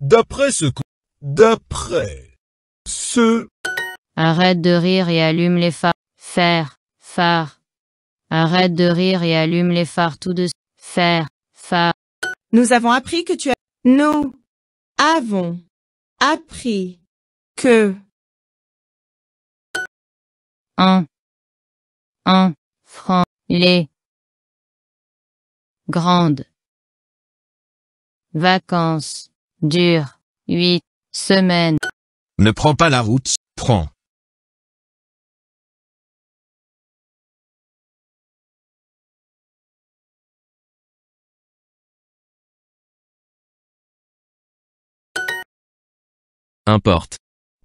D'après ce D'après ce... Arrête de rire et allume les phares. Faire. Phare. Arrête de rire et allume les phares tout de Faire. Phare. Nous avons appris que tu as... Nous avons appris que... Un. Un. Franc. Les. Grandes. Vacances dure, huit, semaines. Ne prends pas la route, prends. Importe.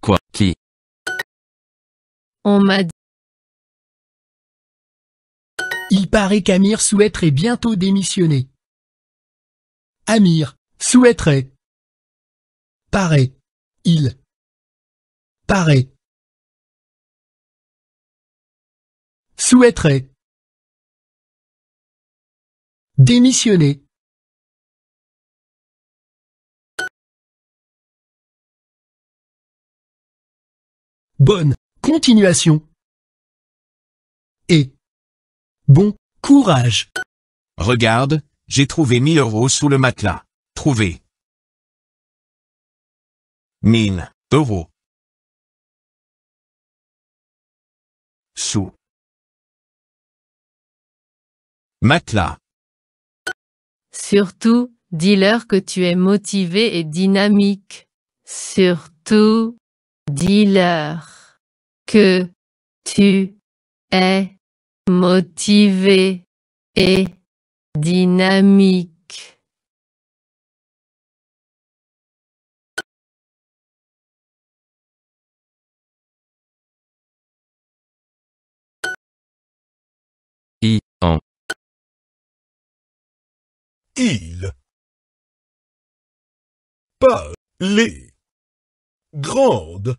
Quoi, qui On m'a dit. Il paraît qu'Amir souhaiterait bientôt démissionner. Amir souhaiterait paraît, il paraît, souhaiterait, démissionner. Bonne continuation et bon courage. Regarde, j'ai trouvé 1000 euros sous le matelas. Trouvé mine, Sous. Matelas. Surtout, dis-leur que tu es motivé et dynamique. Surtout, dis-leur que tu es motivé et dynamique. il pas les grandes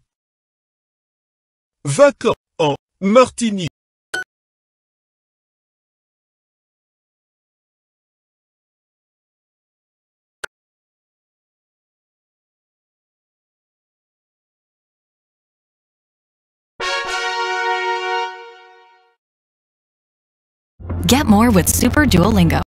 vacances en Martinique. Get more with Super Duolingo.